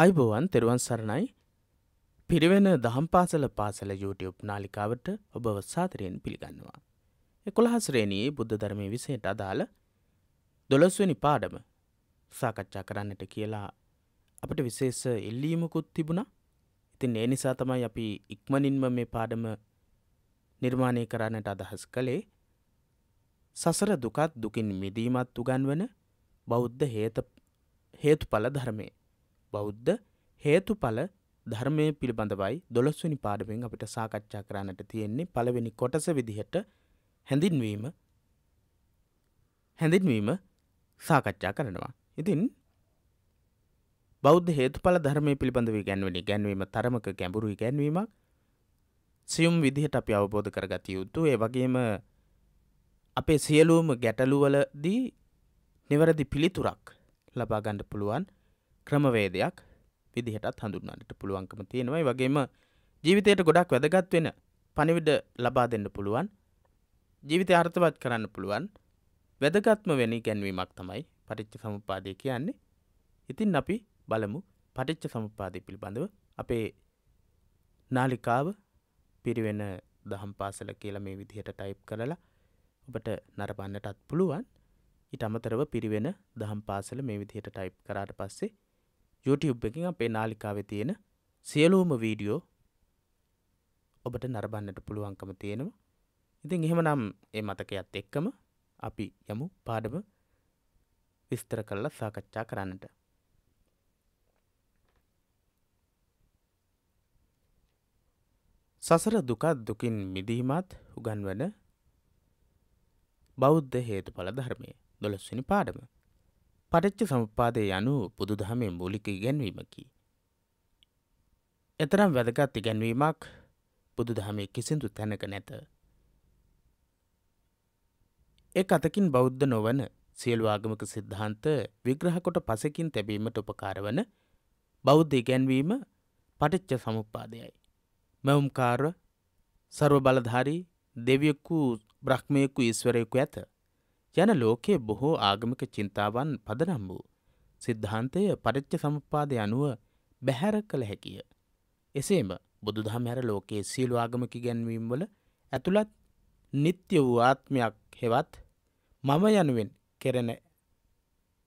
අයිබෝවන් තෙරුවන් සරණයි පිරිවෙන දහම් පාසල පාසල YouTube නාලිකාවට ඔබව සාතරයෙන් පිළිගන්නවා. එකොළහස්රේණයේ බුද්ධ ධර්මය විසයට අදාළ දොළොස්වනි පාඩම සාකච්ඡා කරන්නට කියලා අපට විශේෂ එල්ලීමකුත් තිබුණා ඉතින් ඒ නිසා තමයි අපි ඉක්මනින්ම මේ පාඩම නිර්මාණය කරන්නට අදහස් කළේ සසර දුකත් දුකින් මිදීමත් උගන්වන බෞද්ධ හේතු පල ධර්මය බෞද්ධ හේතුඵල ධර්මය පිළිබඳවයි දොළොස්වනි පාඩමෙන් අපිට සාකච්ඡා කරන්නට තියෙන්නේ පළවෙනි කොටස විදිහට හැඳින්වීම හැඳින්වීම සාකච්ඡා කරනවා. ඉතින් බෞද්ධ හේතුඵල ධර්මය පිළිබඳව ගැන්වෙන ගැන්වීම තරමක ගැඹුරු ගැන්වීමක් සියුම් විදිහට අපි අවබෝධ කරගත යුතු ඒ වගේම අපේ සියලූම ගැටලුවලදී නිවැරදි පිළිතුරක් ලබාගණ්ඩ පුළුවන් ක්‍රමවේදයක් විදිහටත් හඳුන්නන්නට පුළුවන්කම තියෙනවයි වගේම ජීවිතයට ගොඩක් වැදගත් වෙන පනිවිඩ ලබා දෙන්න පුළුවන් ජීවිත අර්ථවත් කරන්න පුළුවන් වැදගත්ම වෙන ගැන්වීමක් තමයි පටිච්ච සමුපාදය කියන්නේ ඉතින් අපි බලමු පටිච්ච සමුපාදය පිළිබඳව අපේ නාලිකාව පිරිවෙන දහම් පාසල කියලා මේ විදිහට ටයිප් කරලා ඔබට නරපන්නටත් පුළුවන් ඉට අමතරව පිරිවෙන දහම් පාසල මේ විදිහට ටයිප් කරාට පස්සේ YouTube එකින් අපේ නාලිකාවේ තියෙන සියලූම වීඩියෝ ඔබට නරබන්නට පුළුවන්කම තියෙනවා ඉතින් එහෙම නම් ඒ මතකයත් එක්කම අපි යමු පාඩම විස්තර කල්ල සාකච්ඡා කරන්නට සසර දුකත් දුකින් මිදීමත් උගන්වන බෞද්ධ හේතු පල ධර්මය දොළොස්වනි පාඩම පරච්ච සමපාදය යනු බුදුදහමේ මූලික ඉගැන්වීමකි. එතරම් වැදගත් ඉගැන්වීමක් බුදුදහමේ කිසිදු තැනක නැත. එක් අතකින් බෞද්ධ නොවන සියලු ආගමක සිද්ධාන්ත විග්‍රහකොට පසකින් තැබීමට උපකාරවන බෞද්ධ ඉගැන්වීම පටිච්ච සමුපාදයයි. මැවුම්කාර සර්ව බලධාරී දෙවියකු බ්‍රහ්මයකු ඉස්වරයකු ඇත. යන ලෝකයේ බොහෝ ආගමික චින්තාවන් පදනම් වූ සිද්ධාන්තය පරිච්ච සමපාද යනුව බැහැර කළ හැකිය. එසේම බුදුදහම හැර ලෝකයේ සියලු ආගමකි ගැන්වීම් වල ඇතුළත් නිත්‍ය වූ ආත්මයක් හෙවත් මම යනුවෙන් කෙරෙන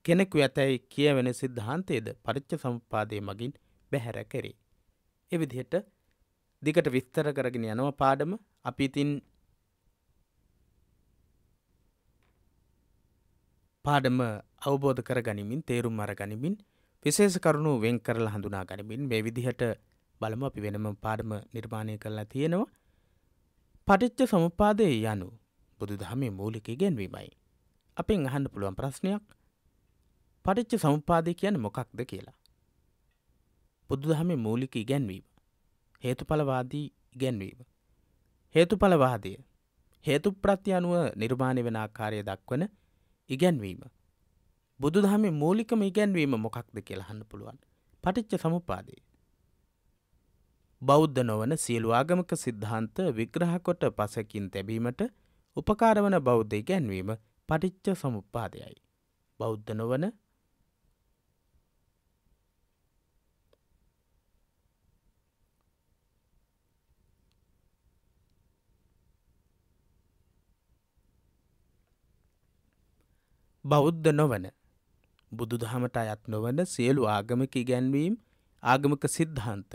කෙනෙකු ඇතැයි කියවෙන සිද්ධාන්තයේද පරිච්ච සමපාදය මගින් බැහැර කරේ. එවිදිහට දිකට විස්තර කරගෙන යනව පාඩම අපිතින් පාඩම අවබෝධ කර ගනිමින් තේරුම් අර ගනිමින් විශේෂ කරුණු වෙන් කරලා හඳුනා ගනිමින් මේ විදිහට බලම අපි වෙනම පාඩම නිර්මාණය කරලා තියෙනවා පටිච්ච සමපාදය යනු බුදු දහමේ මූලික ඉගැන්වීමයි. අපෙන් අහන්න පුළුවන් ප්‍රශ්නයක් පටිච්ච සම්පාදය කියන මොකක්ද කියලා. බුදු දහමේ මූලික ඉගැන්වීම හේතුඵලවාදී ඉගැන්වීම. හේතුඵලවාදය හේතු ප්‍රත්‍ය අනුව නිර්මාණය වෙන ආකාරය දක්වන ඉගැන්වීම. බුදු දහමේ මූලිකම ඉගැන්වීම මොකක්ද කියලහන්න පුළුවන් පටිච්ච සමුපාදේ. බෞද්ධ නොවන සියලු ආගමක සිද්ධාන්ත විග්‍රහකොට පසකින් තැබීමට උපකාරවන බෞද්ධ ඉගැන්වීම පටිච්ච සමුපාදයයි. බෞද්ධ නොවන බෞද්ධ නොවන බුදු දහමට අයත් නොවන සියලු ආගමික ඉගැන්වීම් ආගමික සිද්ධාන්ත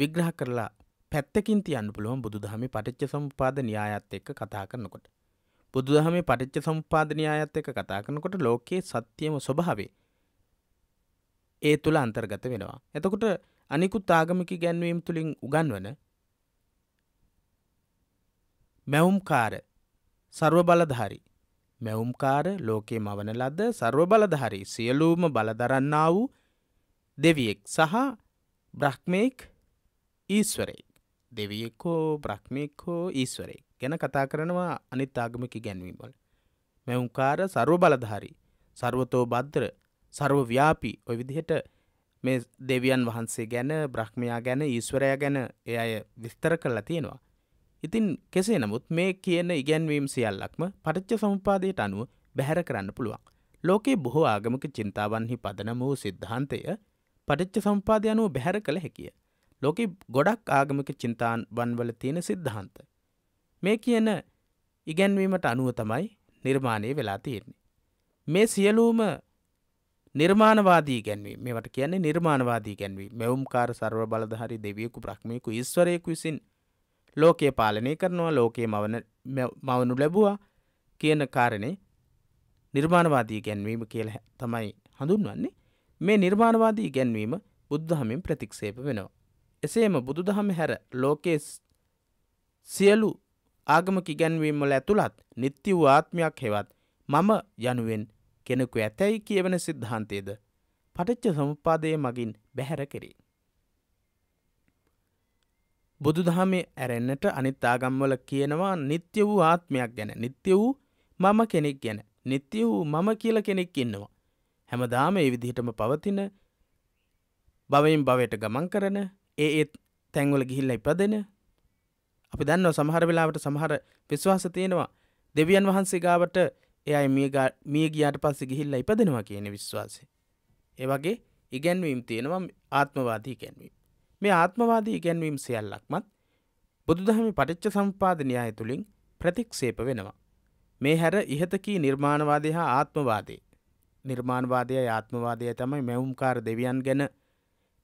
විග්‍රහ කරලා පැත්තකින් තියන්න පුළුවන් බුදු දහමි පටිච්ච සම්පාද න්‍යායත් එක්ක කතා කරනකොට. බුදු දහමේ පටිච්ච සම්පාද න්‍යායත් එක්ක කතා කරනකොට ලෝකයේ සත්‍යම ස්වභාවේ ඒ තුළ අන්තර්ගත වෙනවා. එතකොට අනිකුත් ආගමික ගැන්වීම් තුළින් උගන්වන මැවුම්කාර සර්ව බලධාරි මැවුම්කාර ලෝකයේ මවන ලද සර්ව බලධහරි සියලූම බලදරන්න වූ දෙවියෙක් සහ බ්‍රහ්මයෙක් ඊස්වරෙක් දෙවියෙක් හෝ බ්‍රහ්මයෙක් හෝ ඊස්වරෙක් ගැන කතා කරනවා අනිත් ආගමික ගැන්වීමවල මෙවුන්කාර සර්ව බලධාරි සර්වතෝ බද්ද්‍ර සර්ව ව්‍යාපී ඔය විදිහට මේ දෙවියන් වහන්සේ ගැන බ්‍රහ්මයා ගැන ඊස්වරයා ගැන එ අය විස්තර කරලා තියෙනවා ඉතින් කෙසේ නමුත් මේ කියන ඉගැන්වීම් සියල්ලක්ම පටච්ච සමුපාදයට අනුව බැහැර කරන්න පුළුවන්. ලෝකේ බොහෝ ආගමක චින්තාවන්හි පදනම වූ සිද්ධාන්තය පටච්ච සම්පාදය අනුව බැහැර කළ හැකිය. ලෝකෙ ගොඩක් ආගමික චින්තාන් වන්වල තියෙන සිද්ධාන්ත. මේ කියන ඉගැන්වීමට අනුව තමයි නිර්මාණය වෙලා තියෙන්නේ. මේ සියලූම නිර්මාණවාදී ගැන්වීම මේවට කියන්නේ නිර්මාණවාදී ගැන්වී මෙවුම්කාර සර්ව බලධහරි දෙවියකු ප්‍රක්්මයකු ඉස්වරයෙකු විසින් ලෝකයේ පාලනය කරනවා ලෝකයේ මවනු ලැබවා කියන කාරණේ නිර්මාණවාදී ගැන්වීම කියල තමයි හඳුන්වන්නේ මේ නිර්මාණවාදී ගැන්වීම බුද්ධහමින් ප්‍රතික්ෂේප වෙනවා. එසේම බුදුදහම හැර ලෝකයේ සියලු ආගමක ඉගැන්වීමල ඇතුළත් නිත්‍ය වූ ආත්මයක් හෙවත් මම යනුවෙන් කෙනෙකු ඇතැයි කියවන සිද්ධාන්තයේද පටච්ච සමුපාදය මගින් බැහැර කෙරේ. බුදු දහමේ ඇරෙන්න්නට අනිත් ආගම්වල කියනවා නිත්‍ය වූ ආත්මයක් ගැන නිත්‍ය වූ මම කෙනෙක් ගැන නිත්‍ය වූ මම කියල කෙනෙක් ඉන්නවා. හැමදාම ඒ විදිහටම පවතින බවයින් බවයට ගමන් කරන ඒ ඒත් තැංවල ගිහිල්ල ඉපදෙන අපි දන්නව සමහර වෙලාවට සමහර විශ්වාස තියෙනවා දෙවියන් වහන්සේ ගාවට එයයි මිය ගියාට පස්ස ගිහිල්ල ඉපදෙනවා කියන විශ්වාසය. ඒ වගේ ඉගැන්වීම් තියෙනවා ආත්මවාදී කැන්වීම. මේ ආත්මවාදී ඉගැන්වීම් සියල්ලක්මත් බුදුදහමි පටිච්ච සම්පාද න්‍යාය තුළින් ප්‍රතික්ෂේප වෙනවා. මේ හැර ඉහතකී නිර්මාණවාදය හා ආත්මවාදේ. නිර්මාණවාදය ආත්මවාදය තමයි මැවුම්කාර දෙවියන් ගැන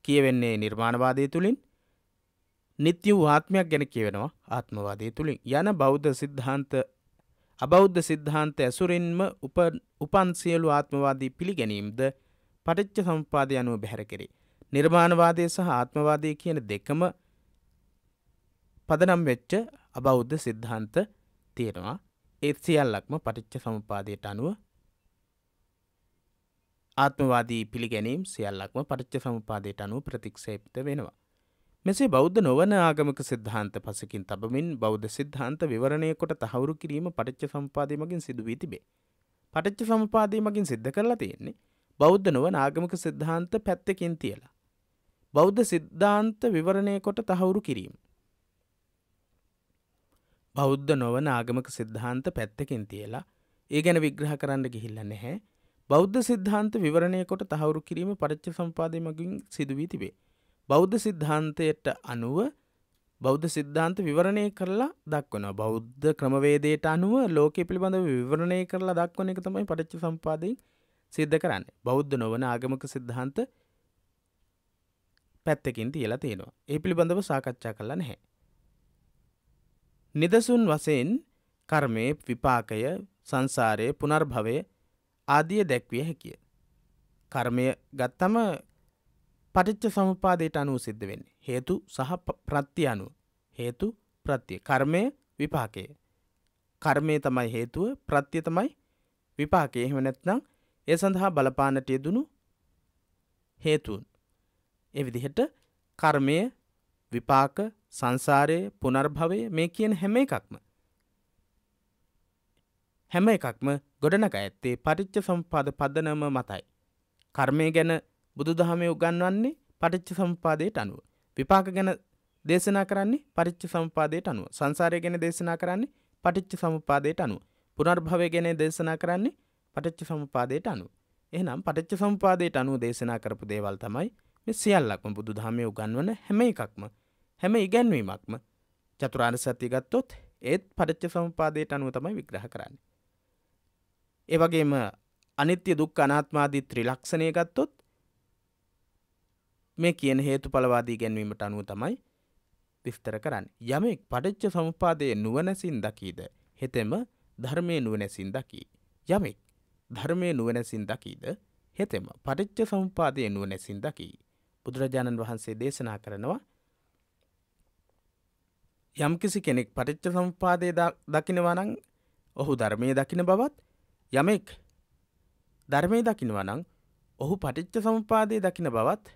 කියවෙන්නේ නිර්මාණවාදය තුළින් නිත්‍ය වූ ආත්මයක් ගැන කියවෙනවා ආත්මවාදය තුළින් යන බෞද්ධ සිද්ධාන්ත අබෞද්ධ සිද්ධාන්ත ඇසුරින්ම උපන් සියලු ආත්මවාදී පිළිගැනීම්ද පටිච්ච සම්පාදය අනුව බැහැර කෙරේ. නිර්මාණවාදය සහ ආත්මවාදය කියන දෙකම පදනම් වෙච්ච අබෞද්ධ සිද්ධාන්ත තියෙනවා ඒත් සියල්ලක්ම පටිච්ච සමපාදයට අනුව ආත්මවාදී පිළිගැනීම් සියල්ලක්ම පටිච්ච සමපාදයට අනුව ප්‍රතික්ෂේප්ත වෙනවා. මෙසේ බෞද්ධ නොවන ආගමක සිද්ධාන්ත පසකින් තබමින් බෞද්ධ සිද්ධාන්ත විවරණය කොට තහවුරු කිරීම පටිච්ච සම්පාදීමකින් සිදුවී තිබේ. පටිච්ච සමපාදීමකින් සිද්ධ කරලා තියෙන්නේ බෞද්ධ නොව නාගමක සිද්ධාන්ත පැත්තකින් තියලා. බෞද්ධ සිද්ධාන්ත විවරණය කොට තහවුරු කිරීම. බෞද්ධ නොවන ආගමක සිද්ධාන්ත පැත්තකින් තියලා ඒ ගැන විග්‍රහ කරන්න ගිහිල්ල නැහැ බෞද්ධ සිද්ධාන්ත විවරණය කොට තහවුරු කිරීම පරච්ච සම්පාදය මගින් සිදුවී තිබේ. බෞද්ධ සිද්ධාන්තයට අනුව බෞද්ධ සිද්ධාන්ත විවරණය කරලා දක්වන බෞද්ධ ක්‍රමවේදයට අනුව ලෝකෙ පිළිබඳව විවරණය කරලා දක්වන එක තමයි පරච්ච සම්පාදයෙන් සිද්ධ කරන්න බෞද්ධ නොවන ආගමක සිද්ධාන්ත පැත්තකින් තියලා තියෙනවා. ඒ පිළිබඳව සාකච්ඡා කරලා නැහැ. නිදසුන් වසයෙන් කර්මය විපාකය සංසාරය පුනර්භවය ආදිය දැක්විය හැකිය. කර්මය ගත්තම පටිච්ච සමපාදයට අනුව සිද්ධ වෙන්නේ. හේතු සහ ප්‍රත්ති අනුව. හේතු ප්‍රත්තිය කර්මය විපාකය. කර්මය තමයි හේතුව ප්‍රත්්‍ය තමයි විපාකය එහෙම නැත්නම් ඒ සඳහා බලපානට යෙදුණු හේතුන්. ඒ විදිහට කර්මය විපාක සංසාරය පුනර්භවය මේ කියන හැම එකක්ම හැම එකක්ම ගොඩනක ඇත්තේ පටිච්ච සම්පාද පදනම මතයි. කර්මය ගැන බුදුදහමේ උගන්වන්නේ පටිච්ච සම්පාදයට අනුව. විපාක ගැන දේශනා කරන්නේ පටිච්ච සම්පාදයට අනුව. සංසාරය ගැන දේශනා කරන්නේ පටිච්ච සමුපාදයට අනුව. පුනර්භවය ගැන දේශනා කරන්නේ පටිච්ච සමුපාදයට අනුව. එහෙනම් පටිච්ච සම්පාදයට අනුව දේශනා කරපු දේවල් තමයි මේ සියල්ලක්ම බුදු දහමය උගන්වන හැම එකක්ම හැම ඉගැන්වීමක්ම චතුරාර් සත්‍යය ගත්තොත් ඒත් පරිච්ච සමපාදයට අනුව තමයි විග්‍රහ කරන්න. ඒවගේම අනිත්‍ය දුක් අනාත්මාදී ත්‍රිලක්ෂණය ගත්තොත් මේ කියන හේතු පලවාදී ගැන්වීමට අනුව තමයි විස්තර කරන්න යමෙක් පටච්ච සමපාදය නුවනැසින් දකීද හෙතෙම ධර්මය නුවනැසින් දකී. යමෙක් ධර්මය නුවනැසින් දකීද හෙතෙම පටච්ච සම්පාදය නුවනැසින් දකී. බුදුරජාණන් වහන්සේ දේශනා කරනවා යම්කිසි කෙනෙක් පටිච්ච සම්පාදය දකිනවනං ඔහු ධර්මය දකින බවත් යමෙක් ධර්මය දකිනවනං ඔහු පටිච්ච සම්පාදය දකින බවත්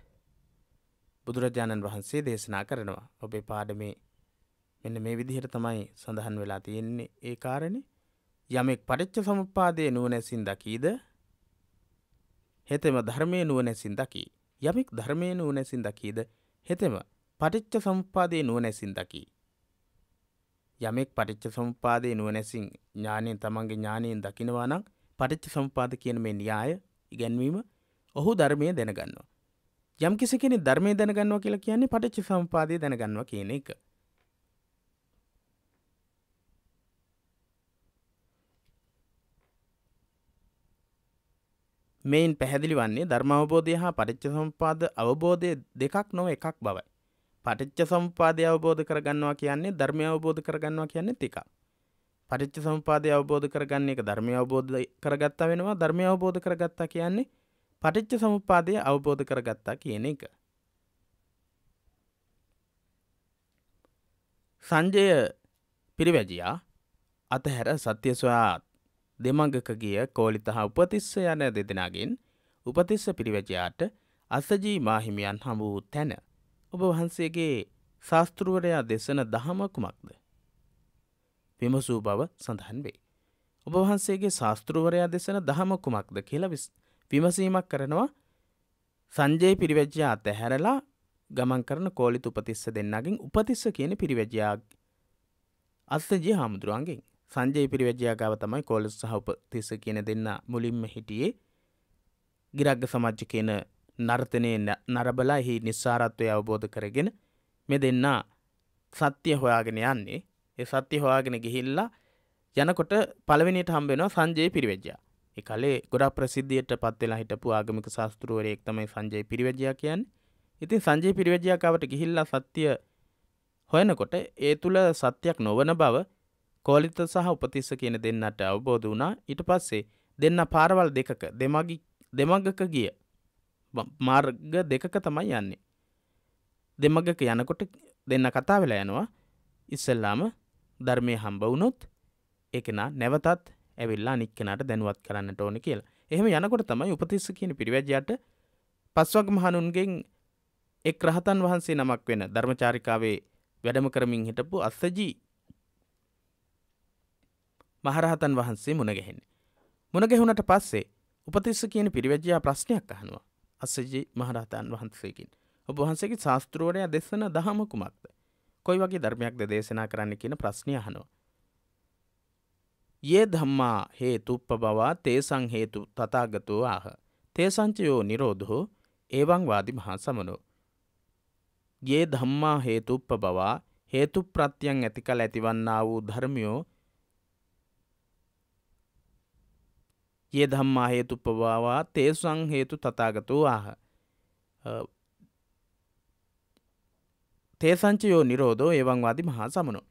බුදුරජාණන් වහන්සේ දේශනා කරනවා ඔබේ පාඩමේ මෙන්න මේ විදිහට තමයි සඳහන් වෙලා තියෙන්නේ ඒ කාරණ යමෙක් පටිච්ච සමපාදය නුවනැසින් දකීද හෙතෙම ධර්මය නුවනැසින් දකී යමෙක් ධර්මය නුවනැසින් දකීද හෙතෙම පටිච්ච සම්පාදය නුවනැසින් දකී. යමෙක් පටිච්ච සම්පාදය නුවනැසින් ඥානයෙන් තමන්ගේ ඥානයෙන් දකිනවා නම් පටිච්ච සම්පාද කියන මේ න්‍යාය ඉගැන්වීම ඔහු ධර්මය දැනගන්නවා. යම් කිසි කෙනෙ ධර්මය දැනගන්නවා කියලා කියන්නේ පටිච්ච සම්පාදය දැනගන්නවා කියන එක. මෙයින් පැහැදිලි වන්නේ ධර්මාවබෝධය හා පටිච්ච සම්පාද අවබෝධය දෙකක් නොව එකක් බවයි. පටිච්ච සම්පාදය අවබෝධ කරගන්නවා කියන්නේ ධර්මය අවබෝධ කරගන්නවා කියන්නේ තික. පටිච්ච සම්පාදය අවබෝධ කරගන්න එක ධර්මය අවබෝධ කරගත්තා වෙනවා ධර්මය අවබෝධ කරගත්තා කියන්නේ පටිච්ච සමුපාදය අවබෝධ කරගත්තා කියන එක. සංජය පිරිවැජියා අතහැර සත්‍ය සොයා දෙමඟක ගිය කෝලිත හා උපතිස්ස යන දෙදෙනගෙන් උපතිස්ස පිරිවැජයාට අසජී මාහිමියන් හමු වූ තැන ඔබ වහන්සේගේ ශාස්තෘුවරයා දෙසන දහම කුමක්ද. විමසූ බව සඳහන් වේ. ඔබ වහන්සේගේ ශාස්තෘුවරයා දෙසන දහම කුමක්ද කියලා විමසීමක් කරනවා සංජයේ පිරිවැජ්‍යා අතහැරලා ගමන් කරන කෝලිත උපතිස්ස දෙන්නගින් උපතිස්ස කියන පිරිවැජයාක් අස්සජය හාමුදුරුවන්ගෙන් සංජය පිරිවැජයාගාව තමයි කොලස් සහප තිස කියන දෙන්න මුලින්ම හිටියේ ගිරක්ග සමච්ච කියන නර්තනය නරබලා හි නිස්සාරත්වය අවබෝධ කරගෙන මෙ දෙන්න සත්‍යය හොයාගෙන යන්නේ ඒ සත්‍යය හොයාගෙන ගිහිල්ලා යනකොට පළවෙනිට හම්බෙනවා සංජය පිරිවැජ්‍යා එකලේ ගොඩා ප්‍රසිද්ධියට පත්වෙලා හිටපු ආගමික ශස්තෘුවරයෙක් තමයි සංජය පිරිවැජයා කියන්න ඉතින් සංජය පිරිවැජයාකාවට ගිහිල්ලා සත්‍යය හොයනකොට ඒ තුළ සත්‍යයක් නොවන බව කෝලිත සහ උපතිස්ස කියන දෙන්නට අවබෝධ වුණා ඊට පස්සේ දෙන්න පාරවල් දෙකක දෙමගි දෙමගක ගිය මාර්ග දෙකක තමයි යන්නේ. දෙමගක යනකොට දෙන්න කතා වෙලා යනවා ඉස්සල්ලාම ධර්මය හම්බ වුණොත් එකනා නැවතත් ඇවිල්ලා නික්කනට දැනුවත් කරන්නට ඕන කියලා එහෙම යනකොට තමයි උපතිස්ස කියන පිරිවැජ්ජාට පස්වග මහනුන්ගෙන් එක් රහතන් වහන්සේ නමක් වෙන ධර්මචාරිකාවේ වැඩම කරමින් හිටපු අස්සජී මහරහතන් වහන්සේ මුණගැහෙන්නේ. මුණගැහුණට පස්සේ උපතිස්ස කියන පිරිවැජයා ප්‍රශ්නයක් අහනවා අස්සජී මහරහතන් වහන්සේකින්. ඔබ වහන්සේකි ශාස්ත්‍රෝරයා දෙසන දහම කුමක්ද. කොයි වගේ ධර්මයක්ද දේශනා කරන්න කියන ප්‍රශ්නය අහනවා. ඒ ධම්මා හේතුප්ප බවා තේසං හේතු තතාගතෝ ආහ. තේසංචයෝ නිරෝධෝ ඒවං වාදි මහා සමනෝ. ඒ ධම්මා හේතුප්ප බවා හේතු ප්‍රත්‍යයන් ඇති කළ ඇතිවන්නා වූ ධර්මියෝ ඒ ධම්මා හේතු පවාවා තේ සංහේතු තතාගතෝ ආහ. තේ සංචයෝ නිරෝධෝ ඒවංවාදි මහා සමනෝ.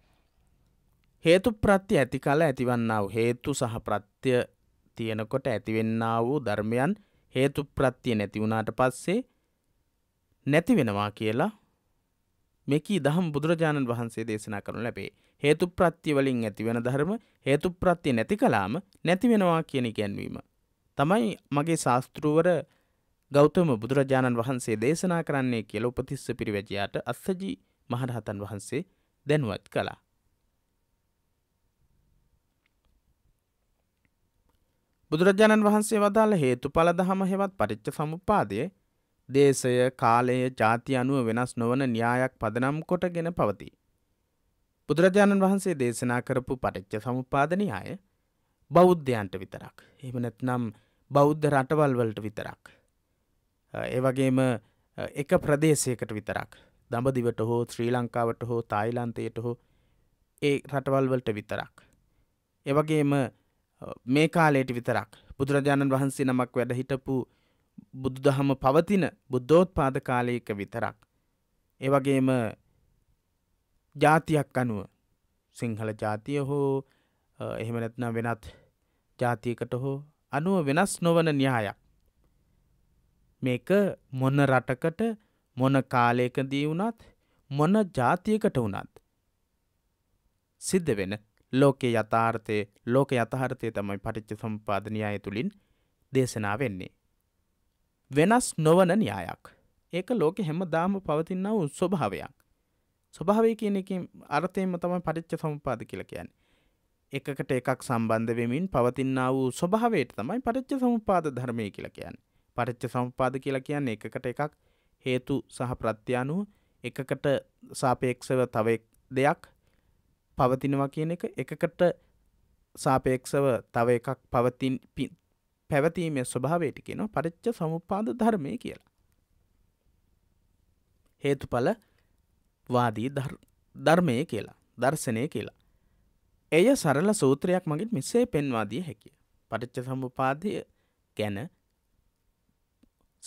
හේතු ප්‍රත්‍ය ඇති කල ඇතිවන්නාව හේතු සහ ප්‍රත්‍ය තියෙනකොට ඇතිවෙන්න වූ ධර්මයන් හේතු ප්‍රත්තිය නැති වුණාට පස්සේ නැති වෙනවා කියලා මෙකී දහම් බුදුරජාණන් වහන්සේ දේශනා කරනු ලැබේ. හේතු ප්‍රත්තිවලින් ඇතිවෙන ධර්ම හේතු ප්‍රත්ති නැති කලාම නැතිවෙනවා කියන ගැන්වීම. තමයි මගේ ශාස්තෘුවර ගෞතම බුදුරජාණන් වහන්සේ දේශනා කරන්නේ කියල උපතිස්ස පිරිවැජයාට අස්සජී මහරහතන් වහන්සේ දැනුවත් කළා. බුදුරජාණන් වහන්සේ වදාළ හේතු පල දහම හෙවත් පරිච්ච සමුපාදය දේශය කාලය ජාති අනුව වෙනස් නොවන න්‍යායක් පදනම් කොටගෙන පවතිී. බුදුරජාණන් වහන්සේ දේශනා කරපු පටිච්ච සමුපාදනයාය බෞද්ධයන්ට විතරක්. එහෙම නැත්නම් බෞද්ධ රටවල් වලට විතරක්. ඒ වගේම එක ප්‍රදේශයකට විතරක්. දඹදිවට හෝ ශ්‍රී ලංකාවට හෝ තායිලන්තයට හෝ ඒ රටවල් වලට විතරක්. එවගේම මේ කාලයට විතරක් බුදුරජාණන් වහන්සේ නමක් වැඩ හිටපු බුදුදහම පවතින බුද්ධෝත්පාද කාලයක විතරක්. ඒවගේම ජාතියක් අනුව සිංහල ජාතිය හෝ එහෙම නැත්නම් වෙනත් ජාතියකට හෝ අනුව වෙනස් නොවන න්‍යායක්. මේක මොන රටකට මොන කාලයකදී වුණත් මොන ජාතියකට වුණත්. සිද්ධ වෙන ලෝකෙ යථාර්ථය ලෝක යථහරතය තමයි පටිච්ච සම්පාද න්‍යාය තුළින් දේශනා වෙන්නේ. වෙනස් නොවන න්‍යායක්. ඒක ලෝකෙ හැම දාම පවතින්න වූ ස්වභාවයක්. ස්වභාවය කියන එකින් අර්ථයෙන්ම තමයි පරිච්ච සමුපාද කියලා කියන්නේ. එකකට එකක් සම්බන්ධ වෙමින් පවතින්න වූ ස්වභාවයට තමයි පරිච්ච සමුපාද ධර්මය කියලා කියන්නේ. පරිච්ච සමුපාද කියලා කියන්නේ එකකට එකක් හේතු සහ ප්‍රත්‍යානුව එකකට සාපේක්ෂව තව දෙයක් පවතිනවා කියන එක එකකට සාපේක්ෂව තව එකක් පවතින් පැවතීමේ ස්වභාවයට කියනවා පරිච්ච සමුපාද ධර්මය කියලා. හේතුඵල වාදී ධර්මය කියලා දර්ශනය කියලා. එය සරල සූත්‍රයක් මගින් මෙසේ පෙන්වාදී හැකිය. පටිච්ච සම්පපාදය ගැන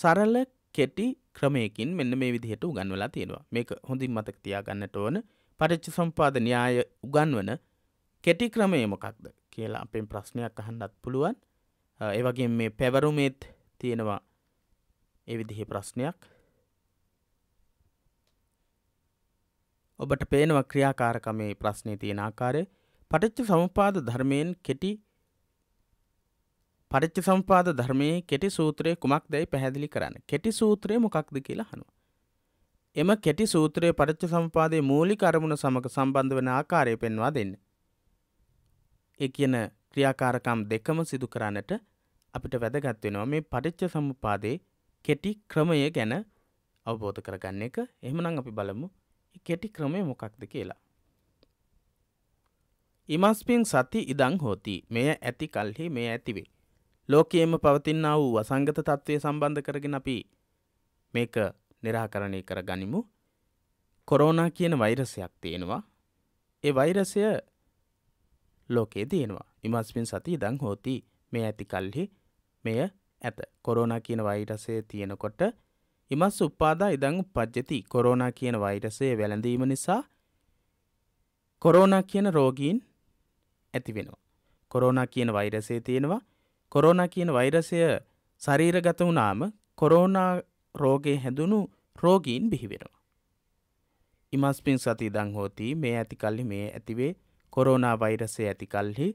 සරල කෙටි ක්‍රමයකින් මෙන්න මේ විදිහට උගන්වලා තියෙනවා මේක හොඳින් මතක තියාගන්නට ඕන පරිච්ච සම්පාද න්‍යාය උගන්වන කෙටි ක්‍රමය මොකක්ද කියලා අපෙන් ප්‍රශ්නයක් අහන්නත් පුළුවන් ඒ වගේ මේ පැවරුමේත් තියෙනවා ඒ විදිහේ ප්‍රශ්නයක් ඔබට පේනවා ක්‍රියාකාරකමේ ප්‍රශ්නේ තියෙන ආකාරය පටිච්ච සමුපාද ධර්මයෙන් කෙටි පටිච්ච සමුපාද ධර්මයේ කෙටි සූත්‍රය කුමක්දයි පැහැදිලි කරන්න. කෙටි සූත්‍රය මොකක්ද කියලා අහනවා. එම කෙටි සූත්‍රයේ පටිච්ච සමුපාදයේ මූලික අරමුණ සමග සම්බන්ධ වෙන ආකාරය පෙන්වා දෙන්න. ඒ කියන ක්‍රියාකාරකම් දෙකම සිදු කරන්නට අපිට වැදගත් වෙනවා මේ පටිච්ච සමුපාදයේ කෙටි ක්‍රමය ගැන අවබෝධ කරගන්න එක. එහෙමනම් අපි බලමු කෙටි ක්‍රමය මොකක්ද කියලා. ඉමස්පින් සති ඉදං හෝති මෙය ඇති කල්හි මේ ඇතිවේ. ලෝකයේම පවතින්නා වූ වසංගත තත්ත්වය සම්බන්ධ කරගෙන අපි මේක නිරාකරණය කර ගනිමු කොරෝනා කියන වෛරසයක් තියෙනවා ඒ වෛරසය ලෝකයේ තියෙනවා ඉමස්මින් සති දං හෝති මේ ඇති කල්හි මෙය ඇත කොරෝනා කියන වෛරසය තියෙනකොට ඉමස් උපාදා ඉදං උපද්ජති කොරෝනා කියන වෛරසය වැළඳීම නිසා කොරෝනා කියන රෝගීන් ඇති වෙනවා. කොරෝනා කියන වෛරසය තියෙනවා කොරෝනා කියන වෛරසය ශරීරගත වුණාම කොරෝනා රෝගය හැඳුණු රෝගීන් බිහිවෙනවා. ඉමස්පින් සති දං හෝතී මේ ඇතිකල්ලි මේ ඇතිවේ කොරෝනා වෛරසය ඇතිකල්හි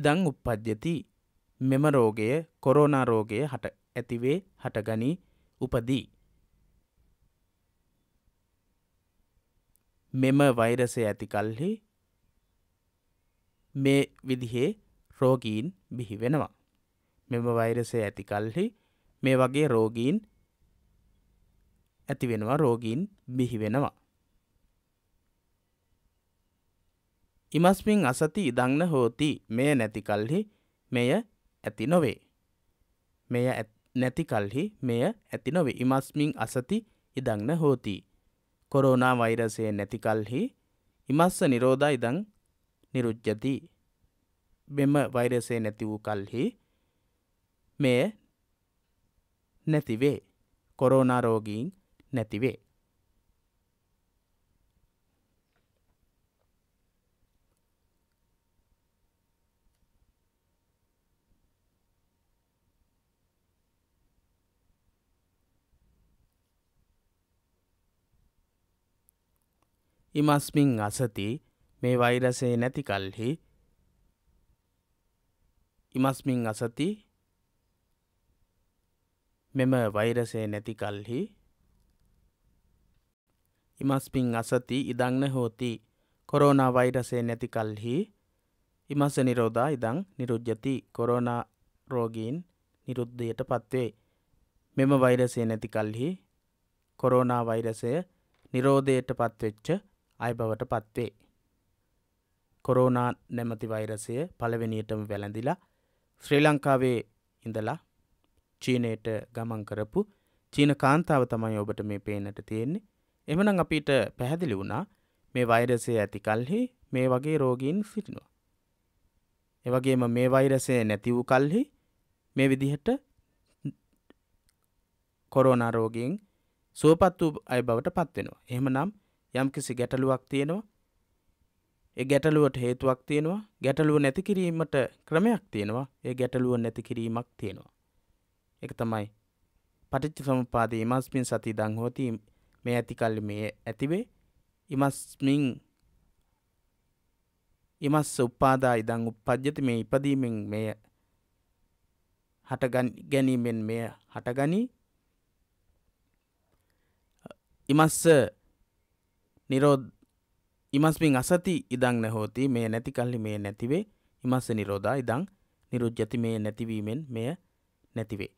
ඉදං උපද්ජති මෙම රෝගය කොරෝනා රෝගය හට ඇතිවේ හටගනී උපදී. මෙම වෛරසය ඇති කල්හි මේ විදිහේ රෝගීන් බිහි වෙනවා. මෙම වෛරසය ඇති කල්හි මේ වගේ රෝගීන් ඇතිවෙනවා රෝගීන් බිහි වෙනවා. ඉමස්මින් අසති ඉදංන හෝති මෙය නැති කල්හි මෙය ඇති නොවේ. මෙය නැති කල්හි මෙය ඇති නොවේ ඉමස්මින් අසති ඉදන්න හෝති. කොරෝනා වෛරසය නැති කල්හි ඉමස්ස නිරෝධා ඉදං නිරුජ්ජති. මෙම වෛරසය නැති වූ කල්හි මෙය නැතිවේ කොරෝනා රෝගීන් නැතිවේ. ඉමස්මින් අසති මේ වෛරසේ නැති කල්හි ඉමස්මින් අසති මෙම වෛරසේ නැති කල්හි ඉමස්පින් අසති ඉදංන හෝති කොරෝනා වෛරසේ නැති කල්හි ඉමස නිරෝධා ඉදං නිරුද්ධති කොරෝනා රෝගීන් නිරුද්ධයට පත්වේ මෙම වෛරසේ නැති කල්හි කොරෝනා වෛරසය නිරෝධයට පත්වෙච්ච අය බවට පත්වේ. කොරෝනා නැමති වෛරසය පළවෙනියටම වැළඳිලා ශ්‍රී ලංකාවේ ඉඳලා චීනයට ගමන් කරපු චීන කාන්තාව තමයි ඔබට මේ පේනට තියෙන්නේ එමනම් අපිට පැහැදිලි වුණා මේ වෛරසය ඇති කල්හි මේ වගේ රෝගීන් සිටිනවා. එවගේම මේ වෛරසය නැති වූ කල්හි මේ විදිහට කොරෝනා රෝගීන් සුවපත් වූ අය බවට පත්වෙනවා. එහෙමනම් යම්කිසි ගැටලුවක් තියෙනවා ඒ ගැටලුවට හේතුවක් තියෙනවා ගැටලුව නැති කිරීමට ක්‍රමයක් තියෙනවා ඒ ගැටලුව නැති කිරීමක් තියෙනවා ඒක තමයි පටිච්ච සමුපාදේ ඉමස්මින් සති දං හෝති මේ ඇතිකල්ලි මේ ඇතිවේ ඉමස්මින් ඉමස්ස උපාදා ඉදං උප්පජ්ජති මේ ඉපදීමෙන් මෙය හට ගැනීමෙන් මෙය හටගනී ඉමස්ස නිරෝධ ඉමස්මින් අසති ඉදං නැහෝති මේ නැති කල්ලි මේ නැතිවේ ඉමස්ස නිරෝධා ඉදං නිරුජ්ජති මේ නැතිවීමෙන් මෙය නැතිවේ.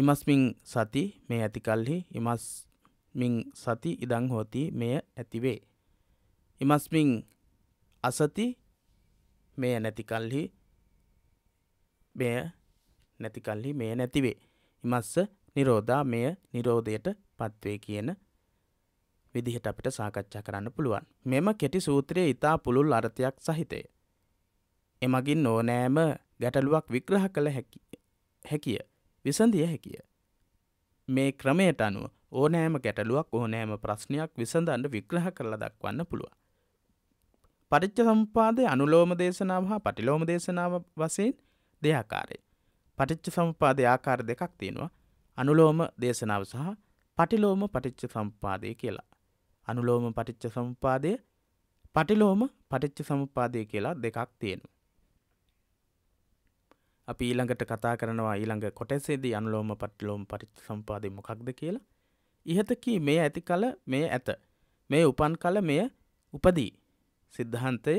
ඉමස්මින් සති මේ ඇතිකල්හි ඉමස්මින් සති ඉදං හෝති මෙය ඇතිවේ. ඉමස්මින් අසති මෙය නැතිකල්හි මෙය නැතිකල්හි මෙය නැතිවේ. ඉමස්ස නිරෝධා මෙය නිරෝධයට පත්වේ කියන විදිහට අපිට සාකච්ඡා කරන්න පුළුවන්. මෙම කෙටි සූත්‍රය ඉතා පුළුල් අර්ථයක් සහිතය. එමගින් ඕනෑම ගැටලුවක් විග්‍රහ කළ හැකිය විසඳිය හැකිය. මේ ක්‍රමයට අනුව ඕනෑම ගැටලුවක් ඕනෑම ප්‍රශ්නයක් විසඳන්න විග්‍රහ කරලා දක්වන්න පුළුවන්. පරිච්ච සම්පාදය අනුලෝම දේශනාව හා පටිලෝම දේශනාව වසයෙන් දෙයාකාරේ. පටිච්ච සම්පාදය ආකාර දෙකක් තියෙනවා අනුලෝම දේශනාව සහ පටිලෝම පටිච්ච සම්පාදය කියලා. අනුලෝම පටිච්ච සමුපාදය පටිලෝම පටිච්ච සමුපාදය කියලා දෙකක් තියෙනවා. අපි ඊළඟට කතා කරනවා ඊළඟ කොටසේදී අනුලෝම පටිලෝම පටිච්ච සම්පාදය මොකක්ද කියලා. ඉහතකී මේ ඇති කල මේ ඇත. මේ උපන් කල මෙය උපදී. සිද්ධාන්තය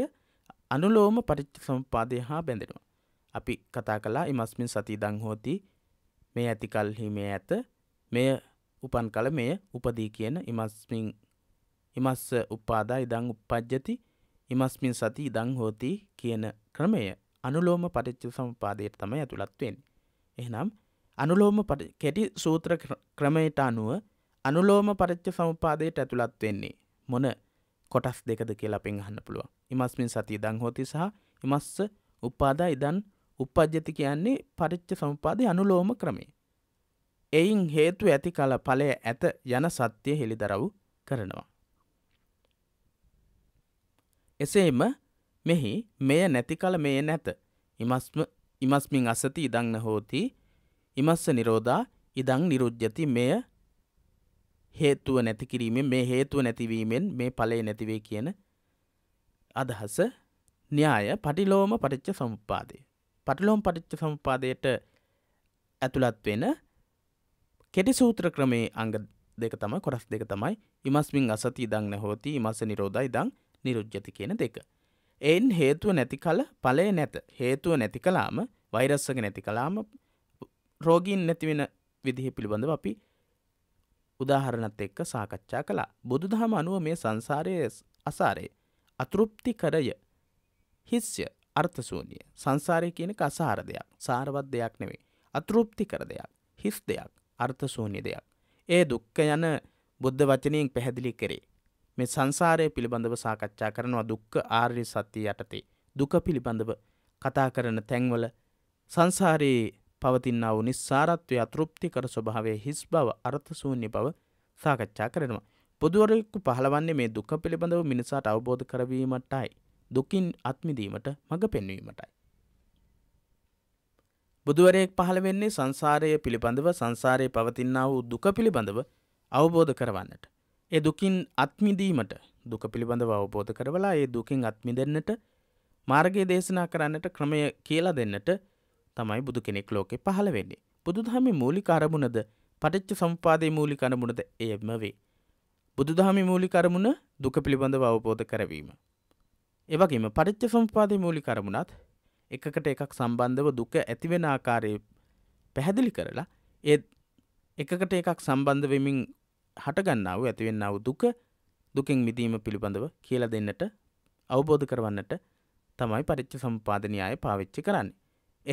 අනුලෝම පටිච්ච සම්පාදය හා බැඳෙනවා. අපි කතා කලා ඉමස්මින් සති දංහෝති මේ ඇතිකල්හි මේ ඇත මෙය උපන් කල මෙය උපදී කියන ඉමස්මින් ඉමස්ස උපාදා ඉදං උපපජ්ජති ඉමස්මින් සති ඉදං හෝති කියන ක්‍රමය අනුලෝම පටිච්ච සමපාදයට තමයි ඇතුළත් වෙන්නේ. එහෙනම් අනුලෝම කෙටි සූත්‍ර ක්‍රමයට අනුව අනුලෝම පරිච්ච සමපාදයට ඇතුළත් වෙන්නේ මොන කොටස් දෙකද කියලා අපෙන් අහන්න පුළුවන්. ඉමස්මින් සති ඉදං හෝති සහ ඉමස්ස උපාදා ඉදන් උපජ්ජති කියන්නේ පරිච්ච සමපාදය අනුලෝම ක්‍රමේ. එයින් හේතු ඇති කල ඵලය ඇත යන සත්‍යය හෙළිදරව් කරනවා. එසේම මෙහි මෙය නැති කල මෙය නැත ඉමස්මින් අසති ඉදංන හෝති ඉමස්ස නිරෝධා ඉදං නිරුද්ධති මෙය හේතුව නැතිකිරීමෙන් මේ හේතුව නැතිවීමෙන් මේ පලේ නැතිවේ කියන අදහස න්‍යාය පටිලෝම පටිච්ච සමුපාදය. පටිලෝම් පටිච්ච සමුපාදයට ඇතුළත් වෙන කෙටි සූත්‍ර ක්‍රමේ අංග දෙක තම කොරස් දෙක තමයි ඉමස්මින් අසති ඉදං නැහෝති ඉමස නිරෝධයි ඉදං නිරුජ්ජති කියන දෙක. එයින් හේතුව නැති කල පලය නැත හේතුව නැති කලාම වෛරස්සක නැති කලාම රෝගීන් නැතිවෙන විදිහ පිළිබඳව අපි උදාහරණත් එක්ක සාකච්ඡා කලා බුදු දහම අනුව මේ සංසාරය අසාරය අතෘප්ති කරය හිස්්‍ය අර්ථසූනිය සංසාරය කියන අසාර දෙයක් සාරවත් දෙයක් නෙවේ අතෘප්ති කර දෙයක් හිස් දෙයක් අර්ථසූනි දෙයක් ඒ දුක්ක යන බුද්ධ වචනයෙන් පැහැදිලි කරේ මේ සංසාරය පිළිබඳව සාකච්ඡා කරනවා දුක්ඛ ආර්ය සත්‍ය යටතේ. දුක පිළිබඳව කතා කරන තැන්වල සංසාරයේ පවතින්නා වූ නිස්සාරත්වය අතෘප්තිකර ස්වභාවය හිස් බව අර්ථශූන්‍ය බව සාකච්ඡා කරනවා. බුදුවරෙක්කු පහළවන්නේ මේ දුක පිළිබඳව මිනිසාට අවබෝධ කරවීමටයි. දුකින් අත්මිදීමට මඟ පෙන්වීමටයි. බුදුවරයෙක් පහළ වෙන්නේ සංසාරය පිළිබඳව සංසාරය පවතින්නා වූ දුක පිළිබඳව අවබෝධ කරවන්නට. ඒ දුකින් අත්මිදීමට දුක පිළිබඳව අවබෝධ කරවලා ඒ දුකින් අත්මි දෙන්නට මාර්ගය දේශනා කරන්නට ක්‍රමය කියලා දෙන්නට තමයි බුදු කෙනෙක් ලෝකෙ පහළ වෙන්නේ. බුදුදහමි මූලික අරමුණද පටච්ච සම්පාදයේ මූලික අරමුණද එයම වේ. බුදුදහමි මූලික අරමුණ දුක පිළිබඳව අවබෝධ කරවීම. එවගේම පටච්ච සම්පාදයේ මූලික අරමුණත් එකකට එකක් සම්බන්ධව දුක ඇතිවෙන ආකාරයේ පැහැදිලි කරලා ඒ එකකට එකක් සම්බන්ධ වෙමින් හටගන්නාව ඇතිවෙන්නාව දුක දුකින් මිදීම පිළිබඳව කියල දෙන්නට අවබෝධ කරවන්නට තමයි පරිච්ච සම්පාධනයාය පාවිච්චි කරන්න.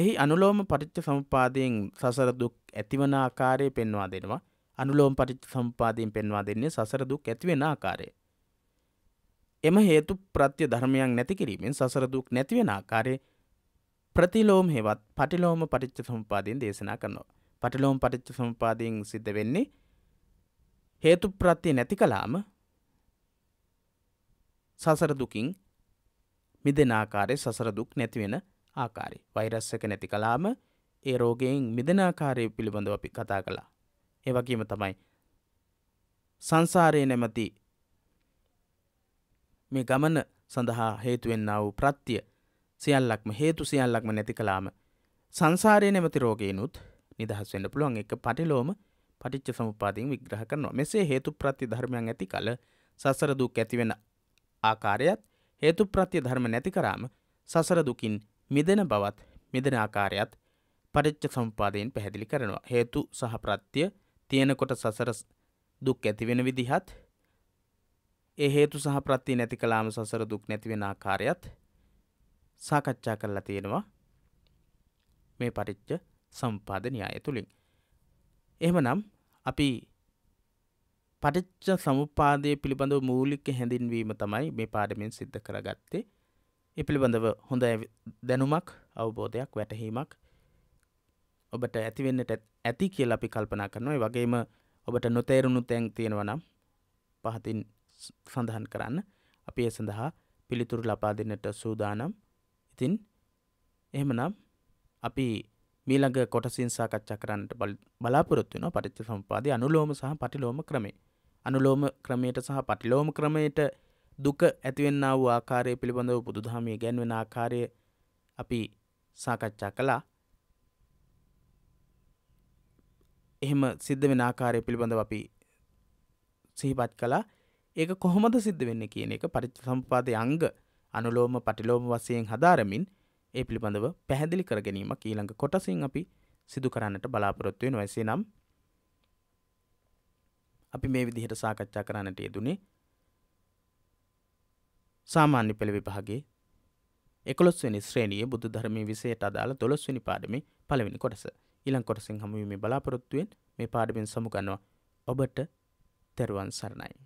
එහි අනුලෝම පරිච්ච සම්පාදයෙන් සසර දුක් ඇතිවන ආකාරය පෙන්වා දෙනවා අනුලෝම පරිච්ච සම්පාදයෙන් පෙන්වා දෙන්නේ සසර දුක් ඇතිවෙන ආකාරය. එම හේතු ප්‍රත්‍ය ධර්මයක් නැති කිරීමෙන් සසර දුක් නැතිවෙන ආකාරය ප්‍රතිලෝම හෙවත් පටිලෝම පරිච්ච සම්පාදයෙන් දේශනා කරනවා. පටිලෝම පරිච්ච සම්පාදයෙන් සිද්ධ වෙන්නේ හේතු ප්‍රත්තිය නැති කලාම සසරදුකින් මිදෙන ආකාරය සසරදුක් නැතිවෙන ආකාරි. වෛරස්සක නැති කලාම ඒ රෝගයෙන් මිදෙන ආකාරය පිළිබඳව අපි කතා කළා. ඒ වගේම තමයි සංසාරය නැමති මේ ගමන සඳහා හේතුවෙන්න වූ ප්‍රත්තිය සියල්ලක්ම හේතු සියල්ලක්ම නැති කලාම සංසාරය නැමති රෝගයනුත් නිදහස් වෙන්න පුළුවන් එක පටිලෝම පටිච්ච සමුපාදයෙන් විග්‍රහ කරනවා. මෙසේ හේතු ප්‍රත්‍ය ධර්මයන් ඇති කල සසර දුක් ඇතිවෙන ආකාරයත් හේතු ප්‍රත්‍ය ධර්ම නැති කරාම සසර දුකින් මිදෙන බවත් මිදෙන ආකාරයත් පටිච්ච සමුපාදයෙන් පැහැදිලි කරනවා. හේතු සහ ප්‍රත්‍ය තියෙනකොට සසර දුක් ඇතිවෙන විදිහත් ඒ හේතු සහ ප්‍රත්‍ය නැති කලාම සසර දුක් නැතිවෙන ආකාරයත් සාකච්ඡා කරලා තියෙනවා මේ පටිච්ච සම්පාදනය තුළින් එහෙමනම් අපි පටිච්ච සමුප්පාදය පිළිබඳව මූලික හැඳින්වීම තමයි මේ පාඩමෙන් සිද්ධ කරගත්තේ. ඒ පිළිබඳව හොඳ දැනුමක් අවබෝධයක් වැටහීමක් ඔබට ඇතිවෙන්නට ඇති කියලා අපි කල්පනා කරනවා. ඒ වගේම ඔබට නොතේරුණු තැන් තියෙනවා නම් පහතින් සඳහන් කරන්න. අපි ඒ සඳහා පිළිතුරු ලබා දෙන්නට සූදානම්. ඉතින් එහෙමනම් අපි මීළඟ කොටසින් සාකච්ඡා කරන්නට බලාපොරොත්තු වෙනවා පටිච්චසමුපාදයේ අනුලෝම සහ පටිලෝම ක්‍රමේ. අනුලෝම ක්‍රමයට සහ පටිලෝම ක්‍රමයට දුක ඇතිවෙන්නා වූ ආකාරය පිළිබඳව බුදුදහමේ ගැන්වෙන ආකාරය අපි සාකච්ඡා කළා. එහෙම සිද්ධ වෙන ආකාරය පිළිබඳව අපි සිහිපත් කළා. ඒක කොහොමද සිද්ධ වෙන්නේ කියන එක පටිච්චසමුපාදයේ අංග අනුලෝම පටිලෝම වශයෙන් හදාරමින් ඒ පිළිබඳව පැහැදිලි කර ගැනීමක් ඊළඟ කොටසින් අපි සිදු කරන්නට බලාපොරොත්තු වෙන වැසේ නම් අපි මේ විදිහට සාකච්ඡා කරන්නට යෙදුනේ සාමාන්‍ය පෙළ විභාගේ එකොළොස්වනි ශ්‍රේණිය බුදු ධර්මී විසයට අදාළ දොළොස්වනි පාඩමේ පළවෙනි කොටස ඊළං කොටසින් හමුවීමේ බලාපොරොත්තුවෙන් මේ පාඩමෙන් සමුගන්නවා ඔබට තෙරුවන් සරණයි